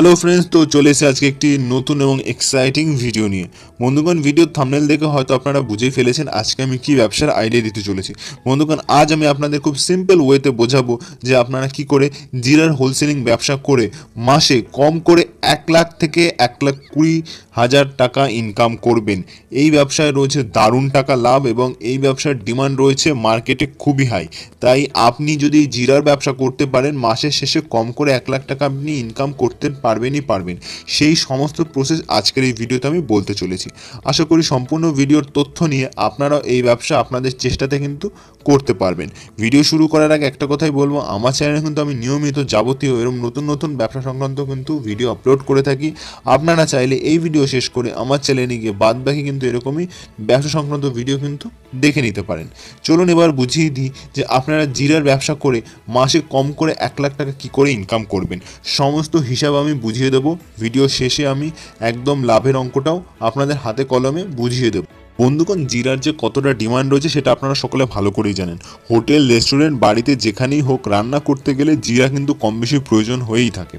hello friends তো চলে এসে আজকে একটি নতুন এবং এক্সাইটিং ভিডিও নিয়ে বন্ধুগণ ভিডিওর থামনেল দেখে হয়তো আপনারা বুঝেই ফেলেছেন আজকে আমি কি ব্যবসার আইডিয়া দিতে চলেছি বন্ধুগণ আজ আমি আপনাদের খুব সিম্পল ওয়েতে বোঝাবো যে আপনারা কি করে জিরার হোলসেলিং ব্যবসা করে মাসে কম করে এক লাখ থেকে এক লাখ কুড়ি হাজার টাকা ইনকাম করবেন এই ব্যবসায় রয়েছে দারুণ টাকা লাভ এবং এই ব্যবসার ডিমান্ড রয়েছে মার্কেটে খুবই হাই তাই আপনি যদি জিরার ব্যবসা করতে পারেন মাসের শেষে কম করে এক লাখ টাকা আপনি ইনকাম করতে পারেন পারবেনই পারবেন সেই সমস্ত প্রসেস আজকের এই ভিডিওতে আমি বলতে চলেছি আশা করি সম্পূর্ণ ভিডিওর তথ্য নিয়ে আপনারা এই ব্যবসা আপনাদের চেষ্টাতে কিন্তু করতে পারবেন ভিডিও শুরু করার আগে একটা কথাই বলবো আমার চ্যানেলে কিন্তু আমি নিয়মিত যাবতীয় এরকম নতুন নতুন ব্যবসা সংক্রান্ত কিন্তু ভিডিও আপলোড করে থাকি আপনারা চাইলে এই ভিডিও শেষ করে আমার চ্যানেলে গিয়ে বাদ বাকি কিন্তু এরকমই ব্যবসা সংক্রান্ত ভিডিও কিন্তু দেখে নিতে পারেন চলুন এবার বুঝিয়ে দিই যে আপনারা জিরার ব্যবসা করে মাসে কম করে এক লাখ টাকা কী করে ইনকাম করবেন সমস্ত হিসাব আমি বুঝিয়ে দেবো ভিডিও শেষে আমি একদম লাভের অঙ্কটাও আপনাদের হাতে কলমে বুঝিয়ে দেবো বন্ধুগণ জিরার যে কতটা ডিমান্ড রয়েছে সেটা আপনারা সকলে ভালো করেই জানেন হোটেল রেস্টুরেন্ট বাড়িতে যেখানেই হোক রান্না করতে গেলে জিরা কিন্তু কম বেশি প্রয়োজন হয়েই থাকে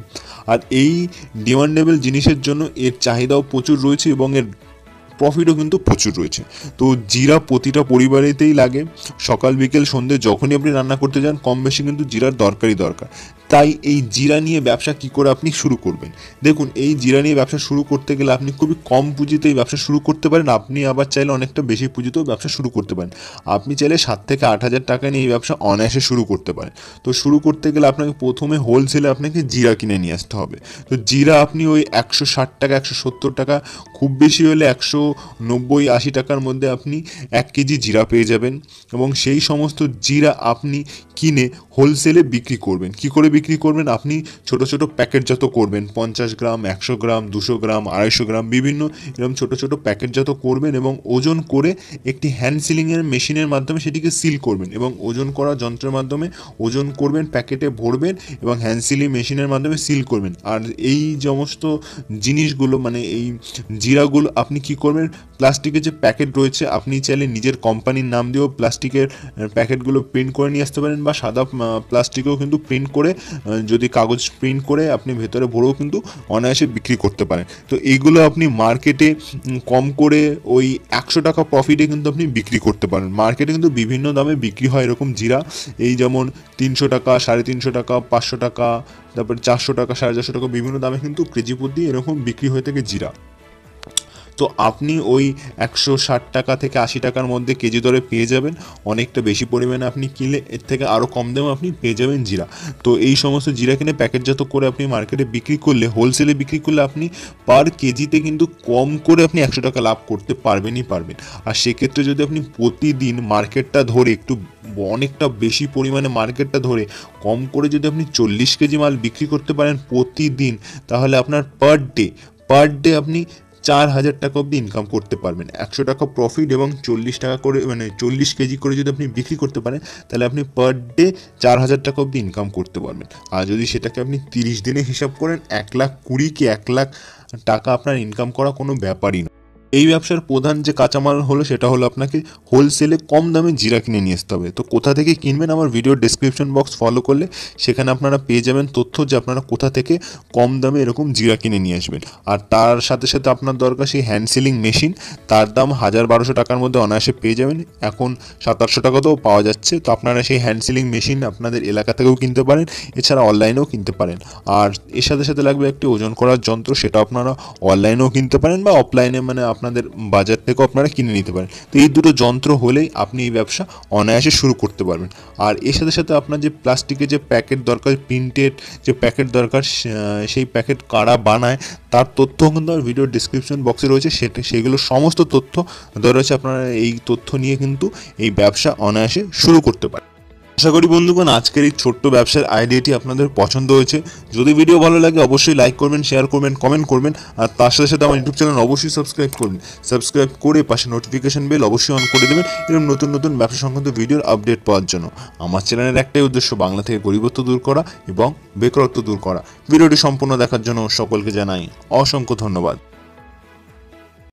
আর এই ডিমান্ডেবল জিনিসের জন্য এর চাহিদাও প্রচুর রয়েছে এবং এর প্রফিটও কিন্তু প্রচুর রয়েছে তো জিরা প্রতিটা পরিবারেতেই লাগে সকাল বিকেল সন্ধ্যে যখনই আপনি রান্না করতে যান কম বেশি কিন্তু জিরার দরকারই দরকার তাই এই জিরা নিয়ে ব্যবসা কি করে আপনি শুরু করবেন দেখুন এই জিরা নিয়ে ব্যবসা শুরু করতে গেলে আপনি খুবই কম পুঁজিতে এই ব্যবসা শুরু করতে পারেন আপনি আবার চাইলে অনেকটা বেশি পুঁজিতেও ব্যবসা শুরু করতে পারেন আপনি চাইলে সাত থেকে আট হাজার টাকা নিয়ে এই ব্যবসা অনায়াসে শুরু করতে পারেন তো শুরু করতে গেলে আপনাকে প্রথমে হোলসেলে আপনাকে জিরা কিনে নিয়ে আসতে হবে তো জিরা আপনি ওই একশো ষাট টাকা একশো সত্তর টাকা খুব বেশি হলে একশো নব্বই আশি টাকার মধ্যে আপনি এক কেজি জিরা পেয়ে যাবেন এবং সেই সমস্ত জিরা আপনি কিনে হোলসেলে বিক্রি করবেন কি করে বিক্রি করবেন আপনি ছোট ছোট প্যাকেটজাত করবেন পঞ্চাশ গ্রাম একশো গ্রাম দুশো গ্রাম আড়াইশো গ্রাম বিভিন্ন এরকম ছোট ছোট প্যাকেটজাত করবেন এবং ওজন করে একটি হ্যান্ড সিলিংয়ের মেশিনের মাধ্যমে সেটিকে সিল করবেন এবং ওজন করা যন্ত্রের মাধ্যমে ওজন করবেন প্যাকেটে ভরবেন এবং হ্যান্ড সিলিং মেশিনের মাধ্যমে সিল করবেন আর এই সমস্ত জিনিসগুলো মানে এই জিরাগুলো আপনি কি করবেন প্লাস্টিকের যে প্যাকেট রয়েছে আপনি চাইলে নিজের কোম্পানির নাম দিয়েও প্লাস্টিকের প্যাকেটগুলো প্রিন্ট করে নিয়ে আসতে পারেন বা সাদা প্লাস্টিকেও কিন্তু প্রিন্ট করে যদি কাগজ প্রিন্ট করে আপনি ভেতরে ভরেও কিন্তু অনায়াসে বিক্রি করতে পারেন তো এইগুলো আপনি মার্কেটে কম করে ওই একশো টাকা প্রফিটে কিন্তু আপনি বিক্রি করতে পারেন মার্কেটে কিন্তু বিভিন্ন দামে বিক্রি হয় এরকম জিরা এই যেমন তিনশো টাকা সাড়ে তিনশো টাকা পাঁচশো টাকা তারপর চারশো টাকা সাড়ে চারশো টাকা বিভিন্ন দামে কিন্তু কেজি দিয়ে এরকম বিক্রি হয়ে থাকে জিরা তো আপনি ওই একশো ষাট টাকা থেকে আশি টাকার মধ্যে কেজি দরে পেয়ে যাবেন অনেকটা বেশি পরিমাণে আপনি কিনলে এর থেকে আরও কম দামে আপনি পেয়ে যাবেন জিরা তো এই সমস্ত জিরা কিনে প্যাকেটজাত করে আপনি মার্কেটে বিক্রি করলে হোলসেলে বিক্রি করলে আপনি পার কেজিতে কিন্তু কম করে আপনি একশো টাকা লাভ করতে পারবেনই পারবেন আর সেক্ষেত্রে যদি আপনি প্রতিদিন মার্কেটটা ধরে একটু অনেকটা বেশি পরিমাণে মার্কেটটা ধরে কম করে যদি আপনি চল্লিশ কেজি মাল বিক্রি করতে পারেন প্রতিদিন তাহলে আপনার পার ডে পার ডে আপনি চার হাজার টাকা অবধি ইনকাম করতে পারবেন একশো টাকা প্রফিট এবং চল্লিশ টাকা করে মানে চল্লিশ কেজি করে যদি আপনি বিক্রি করতে পারেন তাহলে আপনি পার ডে চার হাজার টাকা অবধি ইনকাম করতে পারবেন আর যদি সেটাকে আপনি তিরিশ দিনে হিসাব করেন এক লাখ কুড়ি কি এক লাখ টাকা আপনার ইনকাম করা কোনো ব্যাপারই না এই ব্যবসার প্রধান যে কাঁচামাল হলো সেটা হলো আপনাকে হোলসেলে কম দামে জিরা কিনে নিয়ে আসতে হবে তো কোথা থেকে কিনবেন আমার ভিডিও ডিসক্রিপশন বক্স ফলো করলে সেখানে আপনারা পেয়ে যাবেন তথ্য যে আপনারা কোথা থেকে কম দামে এরকম জিরা কিনে নিয়ে আসবেন আর তার সাথে সাথে আপনার দরকার সেই হ্যান্ড সিলিং মেশিন তার দাম হাজার বারোশো টাকার মধ্যে অনায়াসে পেয়ে যাবেন এখন সাতাশশো টাকাতেও পাওয়া যাচ্ছে তো আপনারা সেই হ্যান্ড সিলিং মেশিন আপনাদের এলাকা থেকেও কিনতে পারেন এছাড়া অনলাইনেও কিনতে পারেন আর এর সাথে সাথে লাগবে একটি ওজন করার যন্ত্র সেটা আপনারা অনলাইনেও কিনতে পারেন বা অফলাইনে মানে আপনাদের বাজার থেকেও আপনারা কিনে নিতে পারেন তো এই দুটো যন্ত্র হলেই আপনি এই ব্যবসা অনায়াসে শুরু করতে পারবেন আর এর সাথে সাথে আপনার যে প্লাস্টিকের যে প্যাকেট দরকার প্রিন্টেড যে প্যাকেট দরকার সেই প্যাকেট কারা বানায় তার তথ্য কিন্তু আমার ভিডিও ডিসক্রিপশন বক্সে রয়েছে সেটা সেগুলো সমস্ত তথ্য ধরে রয়েছে আপনারা এই তথ্য নিয়ে কিন্তু এই ব্যবসা অনায়াসে শুরু করতে পারেন আশা করি বন্ধুগণ আজকের এই ছোট্ট ব্যবসার আইডিয়াটি আপনাদের পছন্দ হয়েছে যদি ভিডিও ভালো লাগে অবশ্যই লাইক করবেন শেয়ার করবেন কমেন্ট করবেন আর তার সাথে সাথে আমার ইউটিউব চ্যানেল অবশ্যই সাবস্ক্রাইব করবেন সাবস্ক্রাইব করে পাশে নোটিফিকেশন বেল অবশ্যই অন করে দেবেন এরকম নতুন নতুন ব্যবসা সংক্রান্ত ভিডিওর আপডেট পাওয়ার জন্য আমার চ্যানেলের একটাই উদ্দেশ্য বাংলা থেকে গরিবত্ব দূর করা এবং বেকারত্ব দূর করা ভিডিওটি সম্পূর্ণ দেখার জন্য সকলকে জানাই অসংখ্য ধন্যবাদ